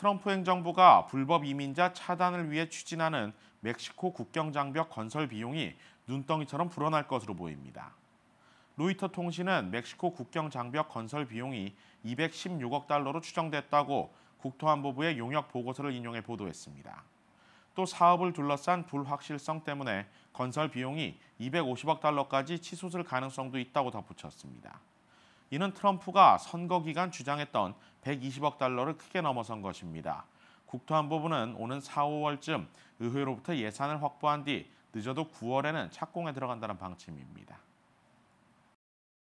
트럼프 행정부가 불법 이민자 차단을 위해 추진하는 멕시코 국경 장벽 건설 비용이 눈덩이처럼 불어날 것으로 보입니다. 로이터 통신은 멕시코 국경 장벽 건설 비용이 216억 달러로 추정됐다고 국토안보부의 용역 보고서를 인용해 보도했습니다. 또 사업을 둘러싼 불확실성 때문에 건설 비용이 250억 달러까지 치솟을 가능성도 있다고 덧붙였습니다. 이는 트럼프가 선거 기간 주장했던 120억 달러를 크게 넘어선 것입니다. 국토안보부는 오는 4, 5월쯤 의회로부터 예산을 확보한 뒤 늦어도 9월에는 착공에 들어간다는 방침입니다.